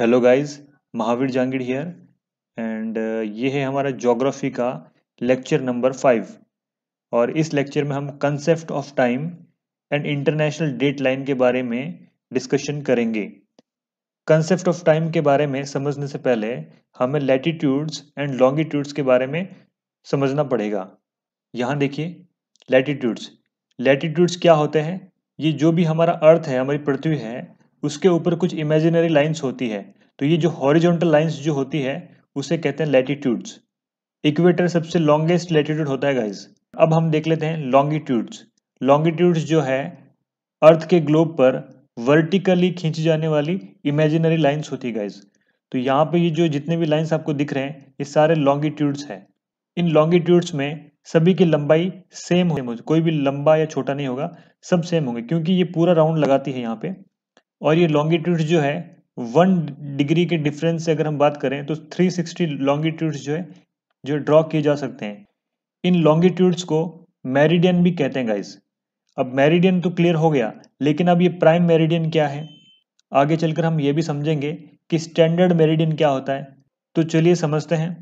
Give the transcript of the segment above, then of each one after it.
Hello guys Mahavir Jangid here and ये है हमारा जोग्राफी का लेक्चर नंबर फाइव और इस लेक्चर में हम concept of time and international date line के बारे में डिस्कशन करेंगे कंसेप्ट ऑफ टाइम के बारे में समझने से पहले हमें लेटीट्यूड्स एंड लॉन्गिट्यूड्स के बारे में समझना पड़ेगा यहाँ देखिए लैटीट्यूड्स लेटीट्यूड्स क्या होते हैं ये जो भी हमारा अर्थ है हमारी पृथ्वी है उसके ऊपर कुछ इमेजिनरी लाइंस होती है तो ये जो हॉरिजॉन्टल लाइंस जो होती है उसे कहते हैं लेटीट्यूड्स इक्वेटर सबसे लॉन्गेस्ट लेटीट्यूड होता है गाइज अब हम देख लेते हैं लॉन्गिट्यूड्स लॉन्गिट्यूड्स जो है अर्थ के ग्लोब पर वर्टिकली खींची जाने वाली इमेजिनरी लाइन्स होती है गाइज तो यहाँ पे ये जो जितने भी लाइन्स आपको दिख रहे हैं ये सारे लॉन्गिट्यूड्स हैं इन लॉन्गिट्यूड्स में सभी की लंबाई सेम होगी कोई भी लंबा या छोटा नहीं होगा सब सेम होंगे क्योंकि ये पूरा राउंड लगाती है यहाँ पे और ये लॉन्गिट्यूड जो है वन डिग्री के डिफरेंस से अगर हम बात करें तो 360 लॉन्गिट्यूड्स जो है जो ड्रॉ किए जा सकते हैं इन लॉन्गिट्यूड्स को मेरिडियन भी कहते हैं गाइस अब मेरिडियन तो क्लियर हो गया लेकिन अब ये प्राइम मेरिडियन क्या है आगे चलकर हम ये भी समझेंगे कि स्टैंडर्ड मेरिडियन क्या होता है तो चलिए समझते हैं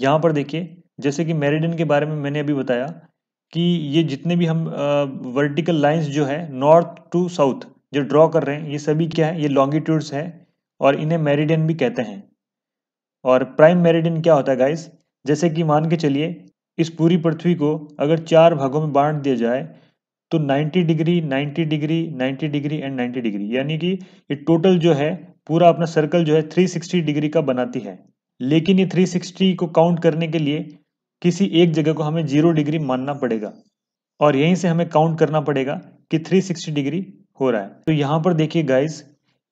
यहाँ पर देखिए जैसे कि मेरिडियन के बारे में मैंने अभी बताया कि ये जितने भी हम वर्टिकल लाइंस जो है नॉर्थ टू साउथ जो ड्रॉ कर रहे हैं ये सभी क्या है ये लॉन्गिट्यूड्स हैं और इन्हें मेरिडियन भी कहते हैं और प्राइम मेरिडियन क्या होता है गाइस जैसे कि मान के चलिए इस पूरी पृथ्वी को अगर चार भागों में बांट दिया जाए तो 90 degree 90 degree 90 degree and 90 degree यानी कि ये टोटल जो है पूरा अपना सर्कल जो है 360 डिग्री का बनाती है लेकिन ये 360 को काउंट करने के लिए किसी एक जगह को हमें जीरो डिग्री मानना पड़ेगा और यहीं से हमें काउंट करना पड़ेगा कि 360 डिग्री हो रहा है तो यहाँ पर देखिए गाइस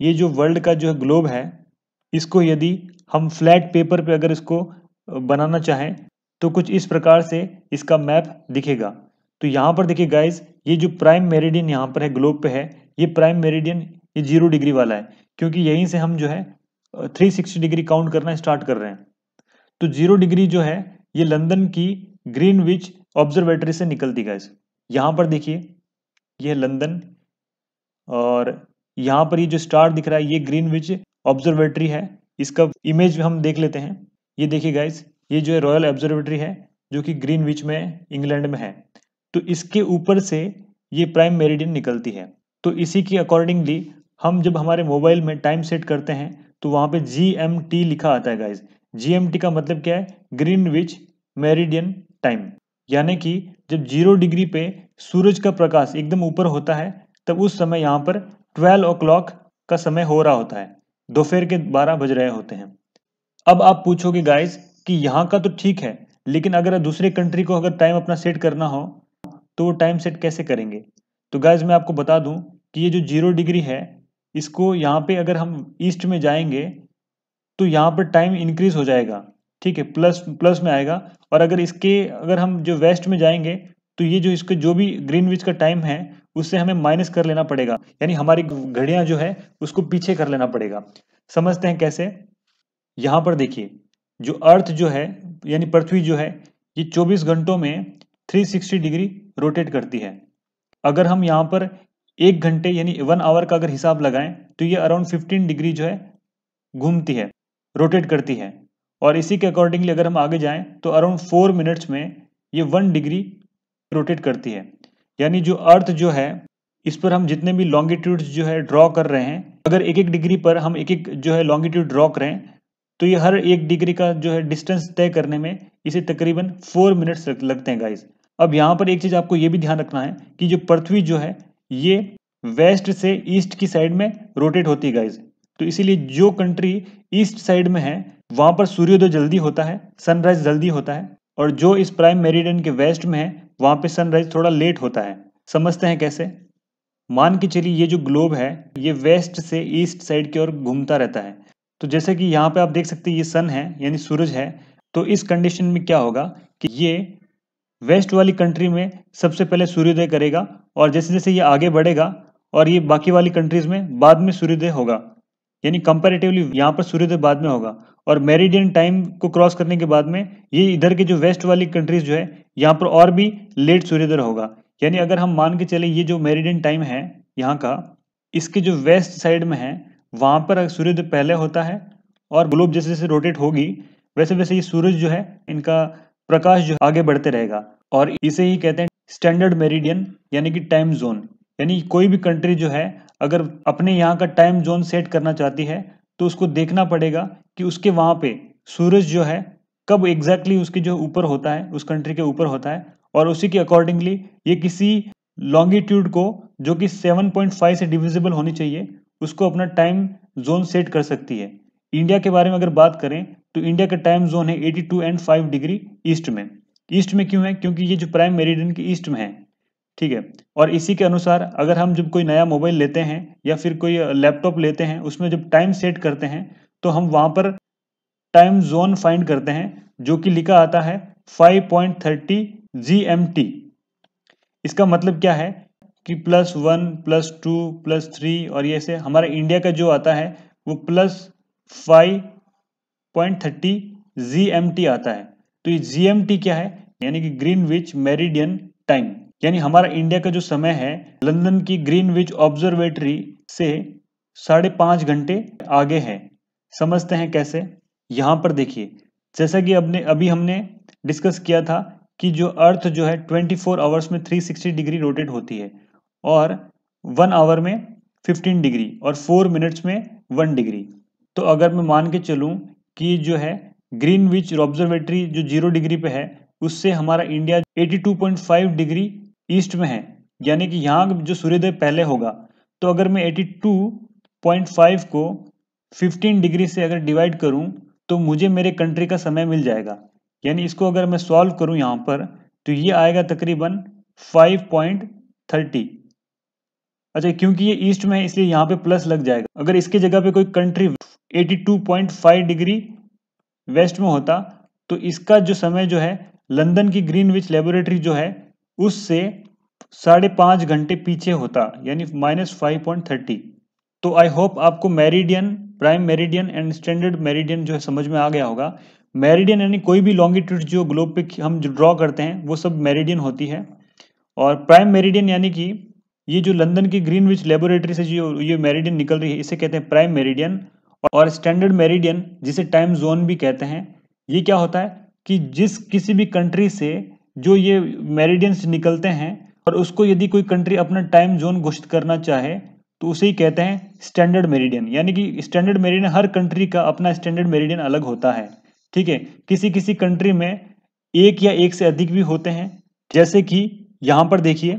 ये जो वर्ल्ड का जो है ग्लोब है इसको यदि हम फ्लैट पेपर पे अगर इसको बनाना चाहें तो कुछ इस प्रकार से इसका मैप दिखेगा तो यहाँ पर देखिए गाइज ये जो प्राइम मेरिडियन यहाँ पर है ग्लोब पे है ये प्राइम मेरिडियन ये जीरो डिग्री वाला है क्योंकि यहीं से हम जो है सिक्सटी डिग्री काउंट करना स्टार्ट कर रहे हैं तो जीरो डिग्री जो है ये लंदन की ग्रीन विच ऑब्जर्वेटरी से निकलती गाइज यहाँ पर देखिए यह लंदन और यहाँ पर ये जो स्टार दिख रहा है ये ग्रीन विच ऑब्जर्वेटरी है इसका इमेज हम देख लेते हैं ये देखिए गाइज ये जो है रॉयल ऑब्जर्वेटरी है जो कि ग्रीन विच में इंग्लैंड में है तो इसके ऊपर से ये प्राइम मेरिडियन निकलती है तो इसी के अकॉर्डिंगली हम जब हमारे मोबाइल में टाइम सेट करते हैं तो वहाँ पे जी एम टी लिखा आता है गाइज जी एम टी का मतलब क्या है ग्रीन विच मेरिडियन टाइम यानी कि जब जीरो डिग्री पे सूरज का प्रकाश एकदम ऊपर होता है तब उस समय यहाँ पर ट्वेल्व ओ क्लॉक का समय हो रहा होता है दोपहर के बारह बज रहे होते हैं अब आप पूछोगे गाइज कि यहाँ का तो ठीक है लेकिन अगर दूसरे कंट्री को अगर टाइम अपना सेट करना हो तो वो टाइम सेट कैसे करेंगे तो गाइज मैं आपको बता दूँ कि ये जो जीरो डिग्री है इसको यहाँ पे अगर हम ईस्ट में जाएंगे तो यहाँ पर टाइम इंक्रीज हो जाएगा ठीक है प्लस प्लस में आएगा और अगर इसके अगर हम जो वेस्ट में जाएंगे तो ये जो इसके जो भी ग्रीनविच का टाइम है उससे हमें माइनस कर लेना पड़ेगा यानी हमारी घड़ियां जो है उसको पीछे कर लेना पड़ेगा समझते हैं कैसे यहाँ पर देखिए जो अर्थ जो है यानी पृथ्वी जो है ये 24 घंटों में 360 डिग्री रोटेट करती है अगर हम यहाँ पर एक घंटे यानी वन आवर का अगर हिसाब लगाएं तो ये अराउंड 15 डिग्री जो है घूमती है रोटेट करती है और इसी के अकॉर्डिंगली अगर हम आगे जाएं तो अराउंड फोर मिनट्स में ये वन डिग्री रोटेट करती है यानी जो अर्थ जो है इस पर हम जितने भी लॉन्गिट्यूड जो है ड्रॉ कर रहे हैं अगर एक एक डिग्री पर हम एक एक जो है लॉन्गिट्यूड ड्रॉ करें तो ये हर एक डिग्री का जो है डिस्टेंस तय करने में इसे तकरीबन फोर मिनट्स लगते हैं गाइस अब यहाँ पर एक चीज़ आपको ये भी ध्यान रखना है कि जो पृथ्वी जो है ये वेस्ट से ईस्ट की साइड में रोटेट होती है गाइज तो इसीलिए जो कंट्री ईस्ट साइड में है वहां पर सूर्योदय जल्दी होता है सनराइज जल्दी होता है और जो इस प्राइम मेरिडियन के वेस्ट में है वहां पे सनराइज थोड़ा लेट होता है समझते हैं कैसे मान के चलिए ये जो ग्लोब है ये वेस्ट से ईस्ट साइड की ओर घूमता रहता है तो जैसे कि यहाँ पे आप देख सकते हैं ये सन है यानी सूरज है तो इस कंडीशन में क्या होगा कि ये वेस्ट वाली कंट्री में सबसे पहले सूर्योदय करेगा और जैसे जैसे ये आगे बढ़ेगा और ये बाकी वाली कंट्रीज में बाद में सूर्योदय होगा यानी कंपेरेटिवली यहाँ पर सूर्योदय बाद में होगा और मेरिडियन टाइम को क्रॉस करने के बाद में ये इधर के जो वेस्ट वाली कंट्रीज जो है यहाँ पर और भी लेट सूर्योदय होगा यानी अगर हम मान के चले ये जो मेरिडियन टाइम है यहाँ का इसके जो वेस्ट साइड में है वहाँ पर सूर्योदय पहले होता है और ग्लोब जैसे जैसे रोटेट होगी वैसे वैसे ये सूरज जो है इनका प्रकाश जो आगे बढ़ते रहेगा और इसे ही कहते हैं स्टैंडर्ड मेरिडियन यानी कि टाइम जोन यानी कोई भी कंट्री जो है अगर अपने यहाँ का टाइम जोन सेट करना चाहती है तो उसको देखना पड़ेगा कि उसके वहाँ पे सूरज जो है कब एग्जैक्टली exactly उसके जो ऊपर होता है उस कंट्री के ऊपर होता है और उसी के अकॉर्डिंगली ये किसी लॉन्गिट्यूड को जो कि 7.5 से डिविजिबल होनी चाहिए उसको अपना टाइम जोन सेट कर सकती है इंडिया के बारे में अगर बात करें तो इंडिया का टाइम जोन है 82 एंड 5 डिग्री ईस्ट में ईस्ट में क्यों है क्योंकि ये जो प्राइम मेरिडियन के ईस्ट में है ठीक है और इसी के अनुसार अगर हम जब कोई नया मोबाइल लेते हैं या फिर कोई लैपटॉप लेते हैं उसमें जब टाइम सेट करते हैं तो हम वहाँ पर टाइम जोन फाइंड करते हैं जो कि लिखा आता है 5.30 पॉइंट इसका मतलब क्या है कि plus one plus two plus three और ये से हमारे इंडिया का जो आता है वो प्लस फाइव पॉइंट थर्टी जी आता है तो ये जी क्या है यानी कि ग्रीन विच मेरिडियन टाइम यानी हमारा इंडिया का जो समय है लंदन की ग्रीन विच ऑब्जर्वेटरी से साढ़े पाँच घंटे आगे है समझते हैं कैसे यहाँ पर देखिए जैसा कि अपने अभी हमने डिस्कस किया था कि जो अर्थ जो है 24 आवर्स में 360 डिग्री रोटेट होती है और वन आवर में 15 डिग्री और फोर मिनट्स में वन डिग्री तो अगर मैं मान के चलूँ कि जो है ग्रीन विच ऑब्जर्वेटरी जो जीरो डिग्री पे है उससे हमारा इंडिया 82.5 डिग्री ईस्ट में है यानी कि यहाँ जो सूर्योदय पहले होगा तो अगर मैं 82.5 को 15 डिग्री से अगर डिवाइड करूँ तो मुझे मेरे कंट्री का समय मिल जाएगा यानी इसको अगर मैं सॉल्व करूँ यहाँ पर तो ये आएगा तकरीबन 5.30 अच्छा क्योंकि ये ईस्ट में है इसलिए यहाँ पे प्लस लग जाएगा अगर इसके जगह पे कोई कंट्री 82.5 डिग्री वेस्ट में होता तो इसका जो समय जो है लंदन की ग्रीनविच लेबोरेटरी जो है उससे साढ़े पाँच घंटे पीछे होता यानी माइनस फाइव पॉइंट थर्टी तो आई होप आपको meridian prime meridian and standard meridian जो है समझ में आ गया होगा मेरिडियन यानी कोई भी लॉन्गिट्यूड जो ग्लोब पे हम ड्रॉ करते हैं वो सब मेरिडियन होती है और प्राइम मेरिडियन यानी कि ये जो लंदन की ग्रीन विच लेबोरेटरी से जो ये मेरिडियन निकल रही है इसे कहते हैं प्राइम मेरिडियन और स्टैंडर्ड मेरिडियन जिसे टाइम जोन भी कहते हैं ये क्या होता है कि जिस किसी भी कंट्री से जो ये मेरिडियंस निकलते हैं और उसको यदि कोई कंट्री अपना टाइम जोन घोषित करना चाहे तो उसे ही कहते हैं स्टैंडर्ड मेरिडियन यानी कि स्टैंडर्ड मेरिडियन हर कंट्री का अपना स्टैंडर्ड मेरिडियन अलग होता है ठीक है किसी किसी कंट्री में एक या एक से अधिक भी होते हैं जैसे कि यहाँ पर देखिए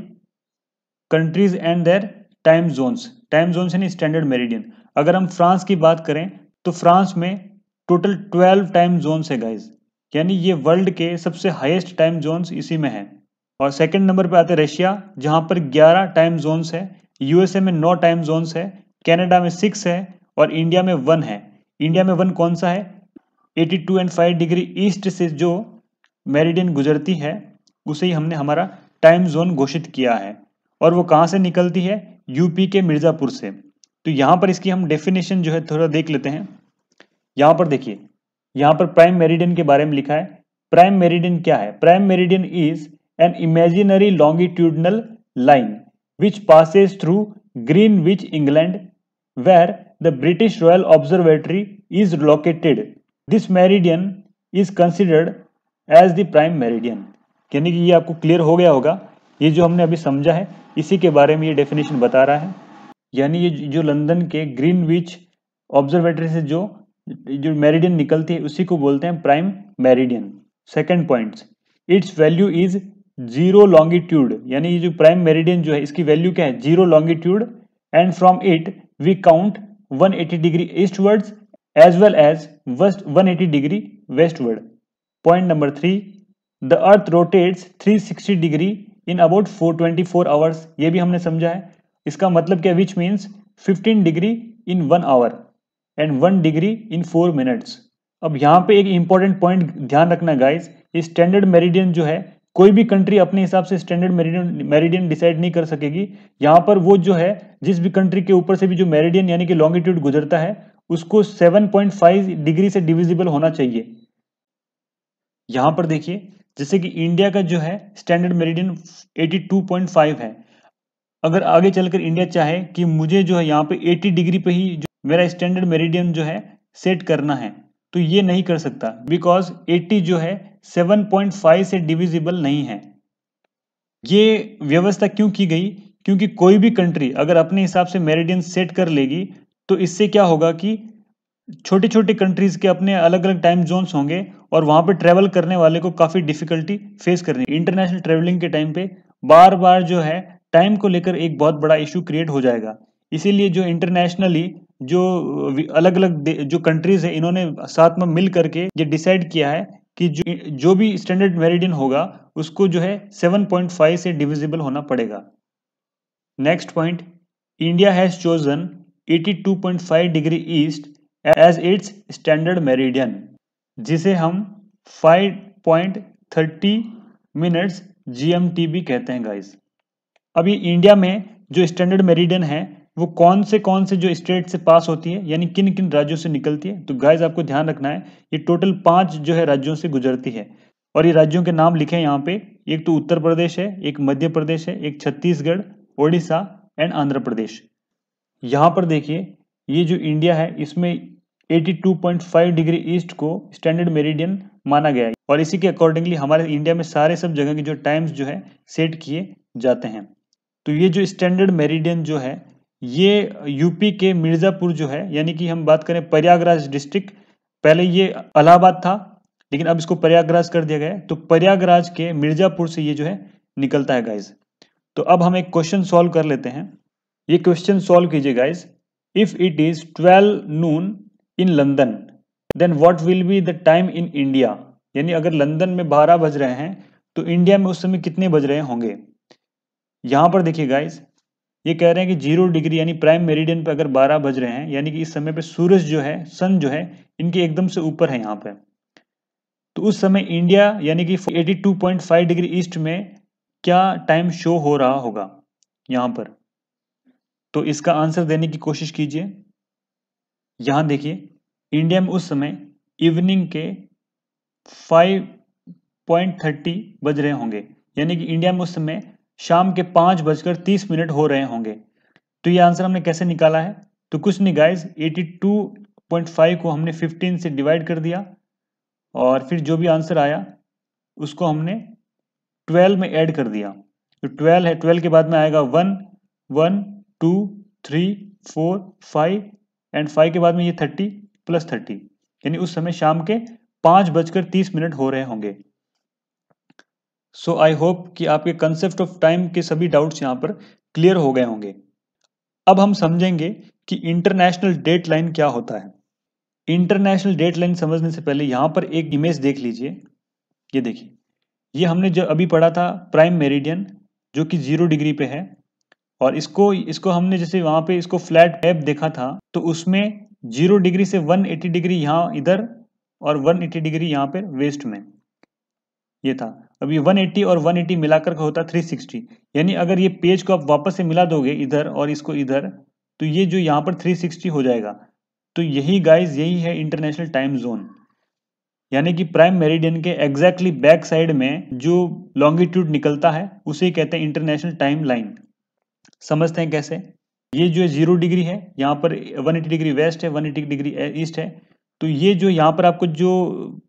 countries and their time zones time zones यानी स्टैंडर्ड मेरिडियन अगर हम फ्रांस की बात करें तो फ्रांस में टोटल ट्वेल्व टाइम जोन्स है गाइज यानी ये वर्ल्ड के सबसे हाईएस्ट टाइम जोन्स इसी में हैं और सेकंड नंबर पे आते हैं रशिया जहाँ पर 11 टाइम जोन्स है यूएसए में 9 टाइम जोन्स है कनाडा में 6 है और इंडिया में 1 है इंडिया में 1 कौन सा है 82 एंड 5 डिग्री ईस्ट से जो मेरिडियन गुजरती है उसे ही हमने हमारा टाइम जोन घोषित किया है और वो कहाँ से निकलती है यूपी के मिर्ज़ापुर से तो यहाँ पर इसकी हम डेफिनेशन जो है थोड़ा देख लेते हैं यहाँ पर देखिए यहां पर प्राइम मेरिडियन के बारे में लिखा है प्राइम मेरिडियन क्या है prime meridian is an imaginary longitudinal line which passes through Greenwich England where the British Royal Observatory is located this meridian is considered as the prime meridian यानी कि ये आपको क्लियर हो गया होगा ये जो हमने अभी समझा है इसी के बारे में ये डेफिनेशन बता रहा है यानी ये जो लंदन के ग्रीन विच ऑब्जर्वेटरी से जो जो मेरिडियन निकलती है उसी को बोलते हैं prime meridian second point its value is zero longitude यानी ये जो प्राइम मेरिडियन जो है इसकी वैल्यू क्या है zero longitude and from it we count 180 degree eastwards as well as one eighty degree westward point number three the earth rotates 360 degree in about 424 hours ये भी हमने समझा है इसका मतलब क्या which means 15 degree in one hour and one degree in four minutes अब यहाँ पे एक इंपॉर्टेंट पॉइंट ध्यान रखना गाइज ये स्टैंडर्ड मेरिडियन जो है कोई भी कंट्री अपने हिसाब से स्टैंडर्ड मेरिडियन मेरिडियन डिसाइड नहीं कर सकेगी यहाँ पर वो जो है जिस भी कंट्री के ऊपर से भी जो मेरिडियन यानी कि लॉन्गिट्यूड गुजरता है उसको 7.5 डिग्री से डिविजिबल होना चाहिए यहाँ पर देखिए जैसे कि इंडिया का जो है स्टैंडर्ड मेरिडियन 82.5 है अगर आगे चलकर इंडिया चाहे कि मुझे जो है यहाँ पे 80 डिग्री पे ही मेरा स्टैंडर्ड मेरिडियन जो है सेट करना है तो ये नहीं कर सकता बिकॉज 80 जो है 7.5 से डिविजिबल नहीं है ये व्यवस्था क्यों की गई क्योंकि कोई भी कंट्री अगर अपने हिसाब से मेरिडियन सेट कर लेगी तो इससे क्या होगा कि छोटे छोटे कंट्रीज के अपने अलग अलग टाइम जोन्स होंगे और वहां पर ट्रैवल करने वाले को काफ़ी डिफिकल्टी फेस करनी इंटरनेशनल ट्रेवलिंग के टाइम पे बार बार जो है टाइम को लेकर एक बहुत बड़ा इशू क्रिएट हो जाएगा इसीलिए जो इंटरनेशनली जो अलग अलग जो कंट्रीज है इन्होंने साथ में मिल करके ये डिसाइड किया है कि जो जो भी स्टैंडर्ड मेरिडियन होगा उसको जो है 7.5 से डिविजिबल होना पड़ेगा next point India has chosen 82.5 degree east as its standard meridian जिसे हम 5.30 मिनट्स जीएमटीबी भी कहते हैं गाइस अभी इंडिया में जो स्टैंडर्ड मेरिडियन है वो कौन से कौन से जो स्टेट से पास होती है यानी किन किन राज्यों से निकलती है तो गाइज आपको ध्यान रखना है ये टोटल पांच जो है राज्यों से गुजरती है और ये राज्यों के नाम लिखे हैं यहाँ पे एक तो उत्तर प्रदेश है एक मध्य प्रदेश है एक छत्तीसगढ़ ओडिशा एंड आंध्र प्रदेश यहाँ पर देखिए ये जो इंडिया है इसमें 82.5 डिग्री ईस्ट को स्टैंडर्ड मेरिडियन माना गया है और इसी के अकॉर्डिंगली हमारे इंडिया में सारे सब जगह के जो टाइम्स जो है सेट किए जाते हैं तो ये जो स्टैंडर्ड मेरिडियन जो है ये यूपी के मिर्ज़ापुर जो है यानी कि हम बात करें प्रयागराज डिस्ट्रिक्ट पहले ये अलाहाबाद था लेकिन अब इसको प्रयागराज कर दिया गया है तो प्रयागराज के मिर्ज़ापुर से ये जो है निकलता है गाइज तो अब हम एक क्वेश्चन सॉल्व कर लेते हैं ये क्वेश्चन सॉल्व कीजिए guys if it is 12 noon in London then what will be the time in India यानी अगर लंदन में बारह बज रहे हैं तो इंडिया में उस समय कितने बज रहे होंगे यहां पर देखिए गाइज ये कह रहे हैं कि जीरो डिग्री यानी प्राइम मेरिडियन पे अगर 12 बज रहे हैं यानी कि इस समय पे सूरज जो है सन जो है इनके एकदम से ऊपर है यहाँ पे तो उस समय इंडिया यानी कि 82.5 डिग्री ईस्ट में क्या टाइम शो हो रहा होगा यहाँ पर तो इसका आंसर देने की कोशिश कीजिए यहाँ देखिए इंडिया में उस समय इवनिंग के थर्टी बज रहे होंगे यानी कि इंडिया में उस समय शाम के पांच बजकर तीस मिनट हो रहे होंगे तो ये आंसर हमने कैसे निकाला है तो कुछ नहीं गाइज 82.5 को हमने 15 से डिवाइड कर दिया और फिर जो भी आंसर आया उसको हमने 12 में ऐड कर दिया तो 12 है 12 के बाद में आएगा one one two three four five and five के बाद में ये थर्टी प्लस थर्टी यानी उस समय शाम के पांच बजकर तीस मिनट हो रहे होंगे सो आई होप कि आपके कंसेप्ट ऑफ टाइम के सभी डाउट्स यहाँ पर क्लियर हो गए होंगे अब हम समझेंगे कि इंटरनेशनल डेट लाइन क्या होता है इंटरनेशनल डेट लाइन समझने से पहले यहाँ पर एक इमेज देख लीजिए ये देखिए ये हमने जो अभी पढ़ा था प्राइम मेरिडियन जो कि जीरो डिग्री पे है और इसको इसको हमने जैसे वहाँ पे इसको फ्लैट एप देखा था तो उसमें जीरो डिग्री से 180 डिग्री यहाँ इधर और 180 डिग्री यहाँ पे वेस्ट में ये था अब ये 180 और 180 मिलाकर का होता है 360 यानी अगर ये पेज को आप वापस से मिला दोगे इधर और इसको इधर तो ये जो यहाँ पर 360 हो जाएगा तो यही गाइस यही है इंटरनेशनल टाइम जोन यानी कि प्राइम मेरिडियन के एग्जैक्टली बैक साइड में जो लॉन्गिट्यूड निकलता है उसे कहते हैं इंटरनेशनल टाइम लाइन समझते हैं कैसे ये जो जीरो डिग्री है यहाँ पर वन डिग्री वेस्ट है वन डिग्री ईस्ट है तो ये जो यहाँ पर आपको जो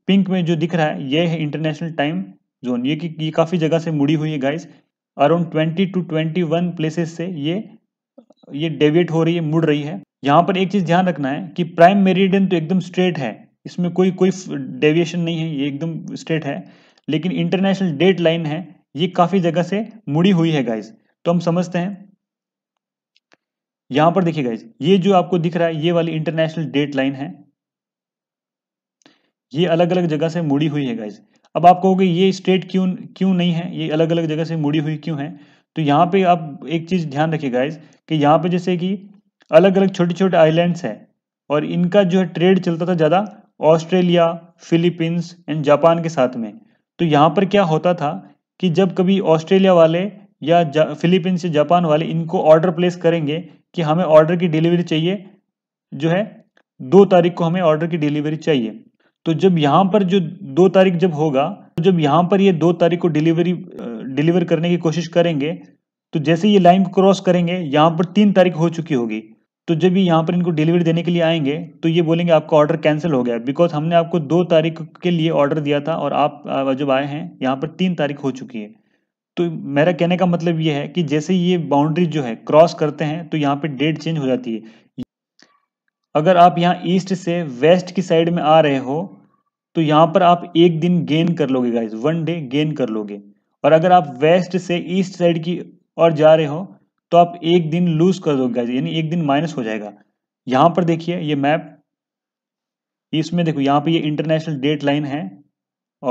पिंक में जो दिख रहा है ये है इंटरनेशनल टाइम जोन ये कि ये काफ़ी जगह से मुड़ी हुई है guys around twenty two twenty one places से ये ये डेविएट हो रही है मुड़ रही है यहाँ पर एक चीज़ ध्यान रखना है कि प्राइम मेरिडियन तो एकदम स्ट्रेट है इसमें कोई कोई डेविएशन नहीं है ये एकदम स्ट्रेट है लेकिन इंटरनेशनल डेट लाइन है ये काफ़ी जगह से मुड़ी हुई है गाइज तो हम समझते हैं यहां पर देखिए गाइज ये जो आपको दिख रहा है ये वाली इंटरनेशनल डेट लाइन है ये अलग अलग जगह से मुड़ी हुई है गाइज अब आप कहोगे ये स्टेट क्यों क्यों नहीं है ये अलग अलग जगह से मुड़ी हुई क्यों है तो यहाँ पे आप एक चीज़ ध्यान रखिए गाइज कि यहाँ पे जैसे कि अलग अलग छोटे छोटे आइलैंड्स हैं और इनका जो है ट्रेड चलता था ज़्यादा ऑस्ट्रेलिया फिलीपींस एंड जापान के साथ में तो यहाँ पर क्या होता था कि जब कभी ऑस्ट्रेलिया वाले या फिलीपींस या जापान वाले इनको ऑर्डर प्लेस करेंगे कि हमें ऑर्डर की डिलीवरी चाहिए जो है दो तारीख को हमें ऑर्डर की डिलीवरी चाहिए तो जब यहाँ पर जो दो तारीख जब होगा तो जब यहाँ पर ये दो तारीख को डिलीवरी डिलीवर करने की कोशिश करेंगे तो जैसे ये लाइन क्रॉस करेंगे यहाँ पर तीन तारीख हो चुकी होगी तो जब ये यहाँ पर इनको डिलीवरी देने के लिए आएंगे तो ये बोलेंगे आपका ऑर्डर कैंसिल हो गया बिकॉज हमने आपको दो तारीख के लिए ऑर्डर दिया था और आप जब आए हैं यहाँ पर तीन तारीख हो चुकी है तो मेरा कहने का मतलब ये है कि जैसे ये बाउंड्री जो है क्रॉस करते हैं तो यहाँ पे डेट चेंज हो जाती है अगर आप यहाँ ईस्ट से वेस्ट की साइड में आ रहे हो तो यहाँ पर आप एक दिन गेन कर लोगे गाइज वन डे गेन कर लोगे और अगर आप वेस्ट से ईस्ट साइड की ओर जा रहे हो तो आप एक दिन लूज कर दोगे गाइज यानी एक दिन माइनस हो जाएगा यहाँ पर देखिए ये मैप इसमें देखो यहाँ पर ये इंटरनेशनल डेट लाइन है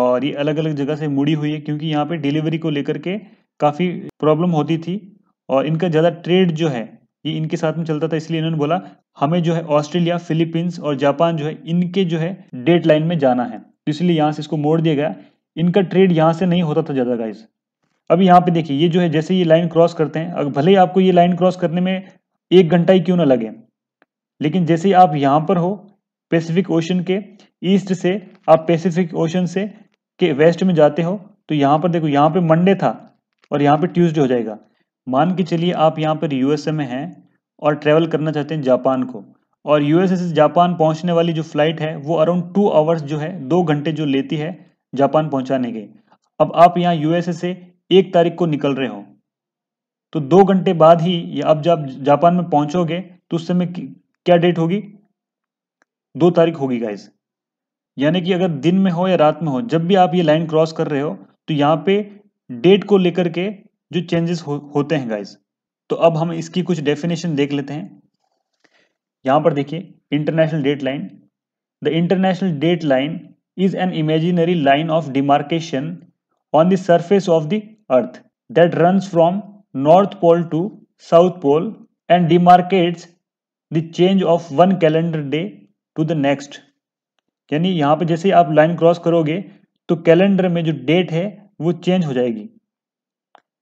और ये अलग अलग जगह से मुड़ी हुई है क्योंकि यहाँ पर डिलीवरी को लेकर के काफ़ी प्रॉब्लम होती थी और इनका ज़्यादा ट्रेड जो है ये इनके साथ में चलता था इसलिए इन्होंने बोला हमें जो है ऑस्ट्रेलिया फिलीपींस और जापान जो है इनके जो है डेट लाइन में जाना है तो इसलिए यहाँ से इसको मोड़ दिया गया इनका ट्रेड यहाँ से नहीं होता था ज़्यादा गाइज अब यहाँ पे देखिए ये जो है जैसे ये लाइन क्रॉस करते हैं अगर भले ही आपको ये लाइन क्रॉस करने में एक घंटा ही क्यों ना लगे लेकिन जैसे आप यहाँ पर हो पैसिफिक ओशन के ईस्ट से आप पैसिफिक ओशन से के वेस्ट में जाते हो तो यहाँ पर देखो यहाँ पे मंडे था और यहाँ पे ट्यूसडे हो जाएगा मान के चलिए आप यहाँ पर यूएसए में हैं और ट्रेवल करना चाहते हैं जापान को और यूएसए से जापान पहुँचने वाली जो फ्लाइट है वो अराउंड टू आवर्स जो है दो घंटे जो लेती है जापान पहुँचाने के अब आप यहाँ यूएसए से एक तारीख को निकल रहे हो तो दो घंटे बाद ही या अब जब जापान में पहुंचोगे तो उस समय क्या डेट होगी दो तारीख होगी गाइस यानी कि अगर दिन में हो या रात में हो जब भी आप ये लाइन क्रॉस कर रहे हो तो यहाँ पे डेट को लेकर के जो चेंजेस हो, होते हैं गाइज तो अब हम इसकी कुछ डेफिनेशन देख लेते हैं यहां पर देखिए international date line the international date line is an imaginary line of demarcation on the surface of the earth that run from north pole to south pole and demarcates the change of one calendar day to the next यानी यहां पर जैसे आप line cross करोगे तो calendar में जो date है वो चेंज हो जाएगी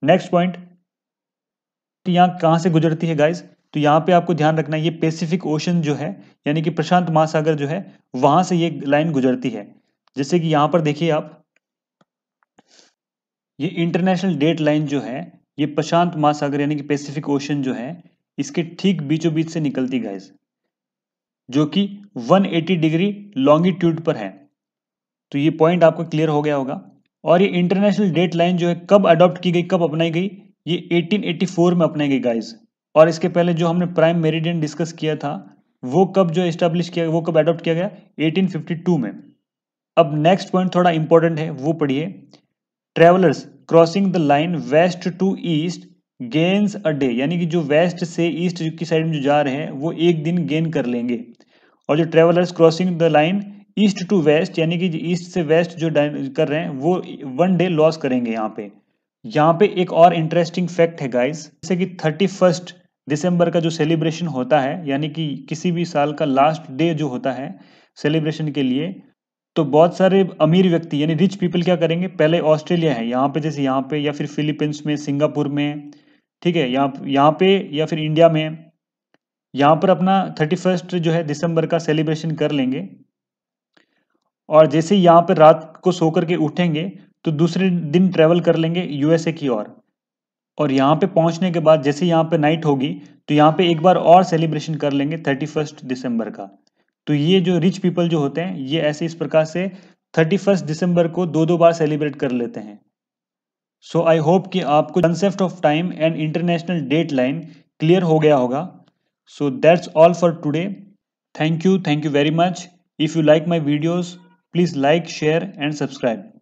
नेक्स्ट पॉइंट तो यहाँ कहाँ से गुजरती है गाइज तो यहाँ पे आपको ध्यान रखना ये पैसिफिक ओशन जो है यानी कि प्रशांत महासागर जो है वहां से ये लाइन गुजरती है जैसे कि यहाँ पर देखिए आप ये इंटरनेशनल डेट लाइन जो है ये प्रशांत महासागर यानी कि पैसिफिक ओशन जो है इसके ठीक बीचों बीच से निकलती गाइज जो कि 180 डिग्री लॉन्गिट्यूड पर है तो ये पॉइंट आपको क्लियर हो गया होगा और ये इंटरनेशनल डेट लाइन जो है कब अडॉप्ट की गई कब अपनाई गई ये 1884 में अपनाई गई गाइस और इसके पहले जो हमने प्राइम मेरिडियन डिस्कस किया था वो कब जो इस्टेब्लिश किया वो कब अडॉप्ट किया गया 1852 में अब नेक्स्ट पॉइंट थोड़ा इंपॉर्टेंट है वो पढ़िए travellers crossing the line west to east gains a day यानी कि जो वेस्ट से ईस्ट की साइड में जो जा रहे हैं वो एक दिन गेन कर लेंगे और जो travellers crossing the line east to west यानी कि ईस्ट से वेस्ट जो कर रहे हैं वो वन डे लॉस करेंगे यहाँ पे यहाँ पे एक और इंटरेस्टिंग फैक्ट है गाइस जैसे कि थर्टी फर्स्ट दिसंबर का जो सेलिब्रेशन होता है यानी कि किसी भी साल का लास्ट डे जो होता है सेलिब्रेशन के लिए तो बहुत सारे अमीर व्यक्ति यानी रिच पीपल क्या करेंगे पहले ऑस्ट्रेलिया है यहाँ पे जैसे यहाँ पे या फिर फिलीपींस में सिंगापुर में ठीक है यहाँ यहाँ पे या फिर इंडिया में यहाँ पर अपना थर्टी फर्स्ट जो है दिसंबर का सेलिब्रेशन कर लेंगे और जैसे ही यहाँ पर रात को सो करके उठेंगे तो दूसरे दिन ट्रेवल कर लेंगे यूएसए की ओर और, और यहाँ पे पहुँचने के बाद जैसे यहाँ पे नाइट होगी तो यहाँ पे एक बार और सेलिब्रेशन कर लेंगे थर्टी फर्स्ट दिसंबर का तो ये जो रिच पीपल जो होते हैं ये ऐसे इस प्रकार से थर्टी फर्स्ट दिसंबर को दो दो बार सेलिब्रेट कर लेते हैं सो आई होप कि आपको concept of time and international date line clear हो गया होगा so that's all for today thank you thank you very much if you like my videos Please like, share and subscribe.